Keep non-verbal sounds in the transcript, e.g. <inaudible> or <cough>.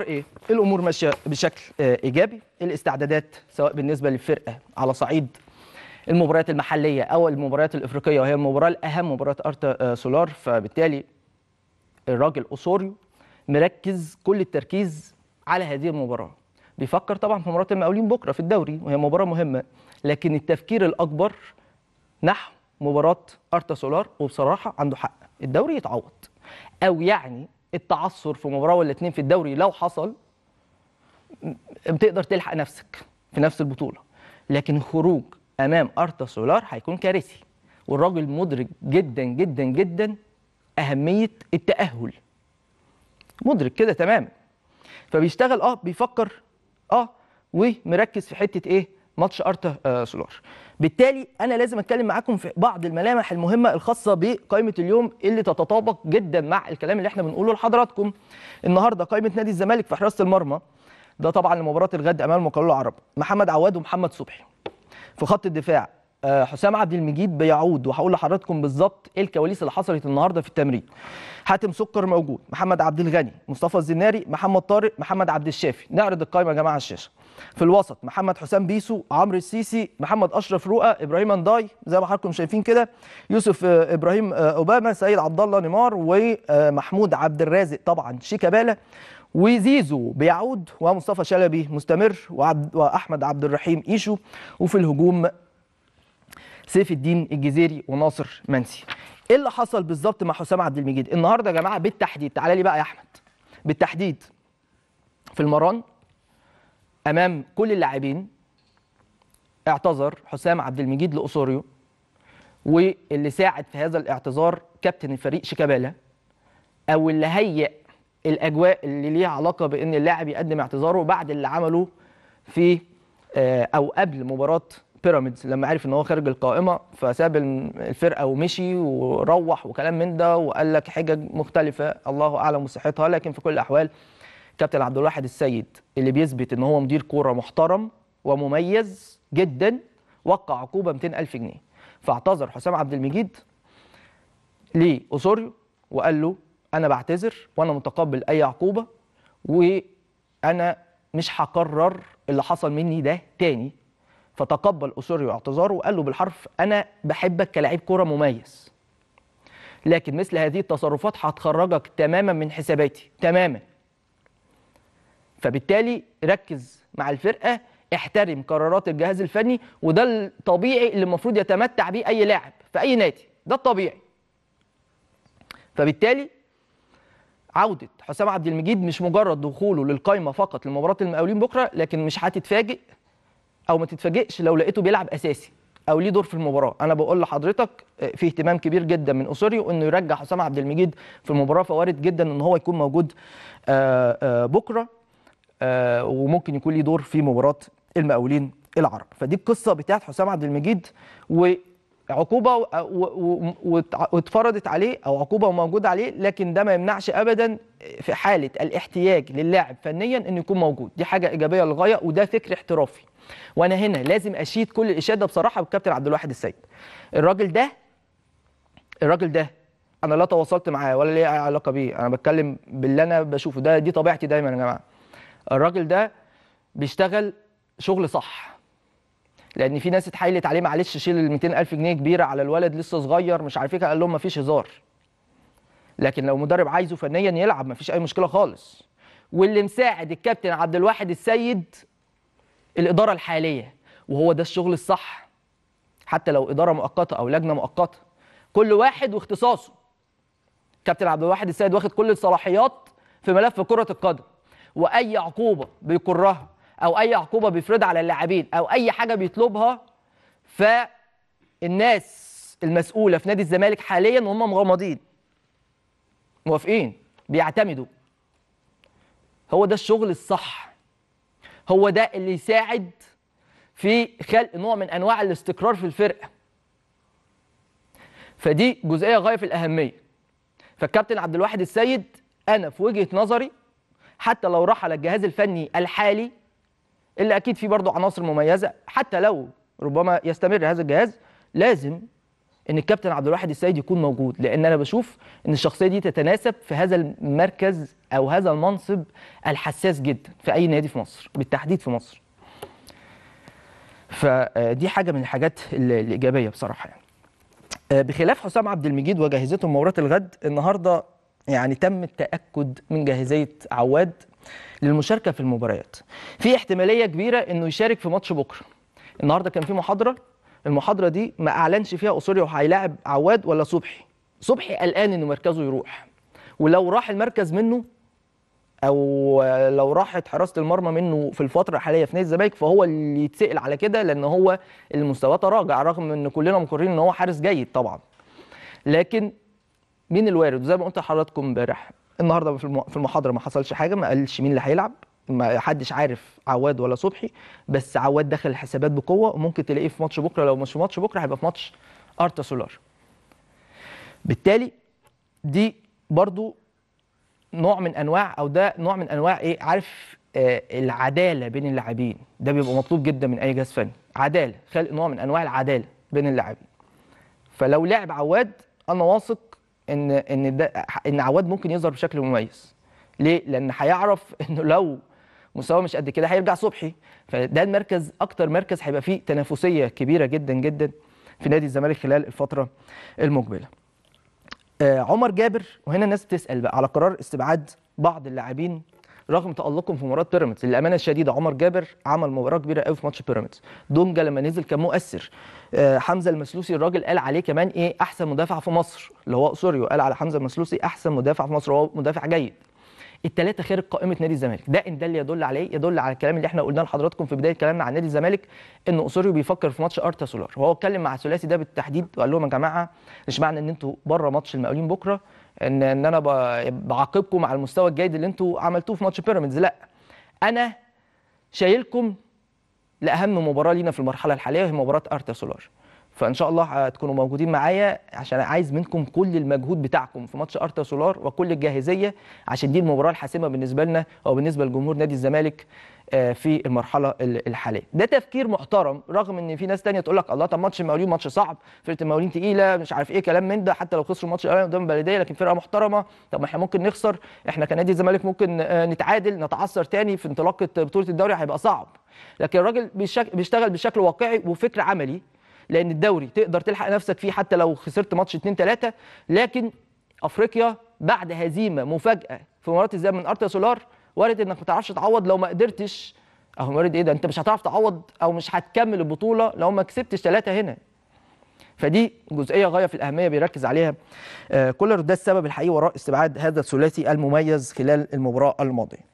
ايه الامور ماشيه بشكل آه، ايجابي الاستعدادات سواء بالنسبه للفرقه على صعيد المباريات المحليه او المباريات الافريقيه وهي المباراه الاهم مباراه ارتا آه، سولار فبالتالي الراجل اوسوريو مركز كل التركيز على هذه المباراه بيفكر طبعا في مباراه المقاولين بكره في الدوري وهي مباراه مهمه لكن التفكير الاكبر نحو مباراه ارتا سولار وبصراحه عنده حق الدوري يتعوض او يعني التعثر في مباراه ولا اتنين في الدوري لو حصل بتقدر تلحق نفسك في نفس البطوله لكن خروج امام ارتا سولار هيكون كارثي والراجل مدرك جدا جدا جدا اهميه التاهل مدرك كده تمام فبيشتغل اه بيفكر اه ومركز في حته ايه ماتش ارتا آه، سولار بالتالي انا لازم اتكلم معاكم في بعض الملامح المهمه الخاصه بقائمه اليوم اللي تتطابق جدا مع الكلام اللي احنا بنقوله لحضراتكم النهارده قائمه نادي الزمالك في حراسه المرمى ده طبعا لمباراه الغد امام المقاولون العرب محمد عواد ومحمد صبحي في خط الدفاع آه، حسام عبد المجيد بيعود وهقول لحضراتكم بالظبط ايه الكواليس اللي حصلت النهارده في التمرين حاتم سكر موجود محمد عبد الغني مصطفى الزناري محمد طارق محمد عبد الشافي نعرض القائمه يا جماعه على الشاشه في الوسط محمد حسام بيسو عمرو السيسي محمد اشرف رؤى ابراهيم انداي زي ما حضراتكم شايفين كده يوسف آه، ابراهيم آه، اوباما سيد عبد الله نيمار ومحمود عبد الرازق طبعا شيكابالا وزيزو بيعود ومصطفى شلبي مستمر واحمد عبد الرحيم ايشو وفي الهجوم سيف الدين الجزيري وناصر منسي ايه اللي حصل بالظبط مع حسام عبد المجيد النهارده يا جماعه بالتحديد تعالى لي بقى يا احمد بالتحديد في المران امام كل اللاعبين اعتذر حسام عبد المجيد لاسوريو واللي ساعد في هذا الاعتذار كابتن الفريق شيكابالا او اللي هيئ الاجواء اللي ليها علاقه بان اللاعب يقدم اعتذاره بعد اللي عمله في آه، او قبل مباراه بيراميدز لما عرف ان هو خارج القائمه فساب الفرقه ومشي وروح وكلام من ده وقال لك حجج مختلفه الله اعلم صحتها لكن في كل الاحوال كابتن عبد الواحد السيد اللي بيثبت ان هو مدير كوره محترم ومميز جدا وقع عقوبه 200000 جنيه فاعتذر حسام عبد المجيد لاسوريو وقال له انا بعتذر وانا متقبل اي عقوبه وانا مش هكرر اللي حصل مني ده تاني فتقبل أوسوريو اعتذاره وقال له بالحرف أنا بحبك كلاعب كوره مميز لكن مثل هذه التصرفات هتخرجك تماما من حساباتي تماما فبالتالي ركز مع الفرقة احترم قرارات الجهاز الفني وده الطبيعي اللي المفروض يتمتع بيه أي لاعب في أي نادي ده الطبيعي فبالتالي عودة حسام عبد المجيد مش مجرد دخوله للقايمة فقط لمباراة المقاولين بكرة لكن مش هتتفاجئ او ما تتفاجئش لو لقيته بيلعب اساسي او ليه دور في المباراه انا بقول لحضرتك آه، في اهتمام كبير جدا من اسوريو انه يرجع حسام عبد المجيد في المباراه فوارد جدا ان هو يكون موجود آه، آه، بكره وممكن يكون ليه دور في مباراه المقاولين العرب فدي القصه بتاعت حسام عبد المجيد و عقوبه واتفرضت عليه او عقوبه موجوده عليه لكن ده ما يمنعش ابدا في حاله الاحتياج للاعب فنيا انه يكون موجود دي حاجه ايجابيه للغايه وده فكر احترافي وانا هنا لازم اشيد كل الاشاده بصراحه بالكابتن عبد الواحد السيد الراجل ده الراجل ده انا لا تواصلت معاه ولا ليه علاقه بيه انا بتكلم باللي انا بشوفه ده دي طبيعتي دايما يا جماعه الراجل ده بيشتغل شغل صح لان في ناس اتحايلت عليه معلش شيل ال 200000 جنيه كبيره على الولد لسه صغير مش عارف ايه قال لهم مفيش هزار لكن لو مدرب عايزه فنيا يلعب مفيش اي مشكله خالص واللي مساعد الكابتن عبد الواحد السيد الاداره الحاليه وهو ده الشغل الصح حتى لو اداره مؤقته او لجنه مؤقته كل واحد واختصاصه كابتن عبد الواحد السيد واخد كل الصلاحيات في ملف كره القدم واي عقوبه بيقرها او اي عقوبه بيفرضها على اللاعبين او اي حاجه بيطلبها فالناس المسؤوله في نادي الزمالك حاليا وهم مغمضين موافقين بيعتمدوا هو ده الشغل الصح هو ده اللي يساعد في خلق نوع من انواع الاستقرار في الفرقه فدي جزئيه غايه في الاهميه فالكابتن عبد الواحد السيد انا في وجهه نظري حتى لو راح على الجهاز الفني الحالي اللي اكيد في برضه عناصر مميزه حتى لو ربما يستمر هذا الجهاز لازم ان الكابتن عبد الواحد السيد يكون موجود لان انا بشوف ان الشخصيه دي تتناسب في هذا المركز او هذا المنصب الحساس جدا في اي نادي في مصر بالتحديد في مصر فدي حاجه من الحاجات الايجابيه بصراحه يعني آه، بخلاف حسام عبد المجيد وجاهزته مباراه الغد النهارده يعني تم التاكد من جاهزيه عواد للمشاركه في المباريات في احتماليه كبيره انه يشارك في ماتش بكره النهارده كان في محاضره المحاضره دي ما اعلنش فيها اسوريا وهيلاعب عواد ولا صبحي صبحي قلقان انه مركزه يروح ولو راح المركز منه او لو راحت حراسه المرمى منه في الفتره الحاليه في نادي الزمالك فهو اللي يتسال على كده لان هو المستوى تراجع رغم ان كلنا مقرين ان هو حارس جيد طبعا لكن مين الوارد زي ما قلت لحضراتكم امبارح النهارده في المحاضره ما حصلش حاجه ما قالش مين اللي هيلعب ما حدش عارف عواد ولا صبحي بس عواد دخل الحسابات بقوه وممكن تلاقيه في ماتش بكره لو مش في ماتش بكره هيبقى في ماتش ارتا سولار بالتالي دي برضو نوع من انواع او ده نوع من انواع ايه عارف آه العداله بين اللاعبين ده بيبقى مطلوب جدا من اي جهاز فني عداله خلق نوع من انواع العداله بين اللاعبين فلو لعب عواد انا واثق ان ان ده ان عواد ممكن يظهر بشكل مميز ليه لان هيعرف <laughs> انه لو مستواه مش قد كده هيرجع صبحي فده المركز اكتر مركز هيبقى فيه تنافسيه كبيره جدا جدا في نادي الزمالك خلال الفتره المقبله آه عمر جابر وهنا الناس بتسال بقى على قرار استبعاد بعض اللاعبين رغم تالقهم في مباراه بيراميدز للامانه الشديده عمر جابر عمل مباراه كبيره قوي في ماتش بيراميدز دونجا لما نزل كان مؤثر آه، حمزه المسلوسي الراجل قال عليه كمان ايه احسن مدافع في مصر اللي هو سوريو قال على حمزه المسلوسي احسن مدافع في مصر هو مدافع جيد الثلاثه خارج قائمه نادي الزمالك ده ان ده اللي يدل عليه يدل على الكلام اللي احنا قلناه لحضراتكم في بدايه كلامنا عن نادي الزمالك ان اسوريو بيفكر في ماتش ارتا سولار وهو اتكلم مع الثلاثي ده بالتحديد وقال لهم يا جماعه مش معنى ان انتوا بره ماتش المقاولين بكره ان ان انا بعاقبكم على المستوى الجيد اللي انتوا عملتوه في ماتش بيراميدز لا انا شايلكم لاهم مباراه لينا في المرحله الحاليه وهي مباراه ارتا سولار فان شاء الله هتكونوا موجودين معايا عشان عايز منكم كل المجهود بتاعكم في ماتش ارتا سولار وكل الجاهزيه عشان دي المباراه الحاسمه بالنسبه لنا او بالنسبه لجمهور نادي الزمالك آه، في المرحله الحاليه ده تفكير محترم رغم ان في ناس تانية تقول لك الله طب ماتش المقاولين ماتش صعب فرقه المقاولين تقيله مش عارف ايه كلام من ده حتى لو خسروا الماتش الاولاني قدام البلديه لكن فرقه محترمه طب ما احنا ممكن نخسر احنا كنادي الزمالك ممكن آه، نتعادل نتعثر تاني في انطلاقه بطوله الدوري هيبقى صعب لكن الراجل بيشتغل بشكل واقعي وفكر عملي لان الدوري تقدر تلحق نفسك فيه حتى لو خسرت ماتش 2 3 لكن افريقيا بعد هزيمه مفاجاه في مباراه الذهاب من ارتا سولار وارد انك ما تعرفش تعوض لو ما قدرتش اهو وارد ايه ده انت مش هتعرف تعوض او مش هتكمل البطوله لو ما كسبتش ثلاثه هنا فدي جزئيه غايه في الاهميه بيركز عليها آه، كولر ده السبب الحقيقي وراء استبعاد هذا الثلاثي المميز خلال المباراه الماضيه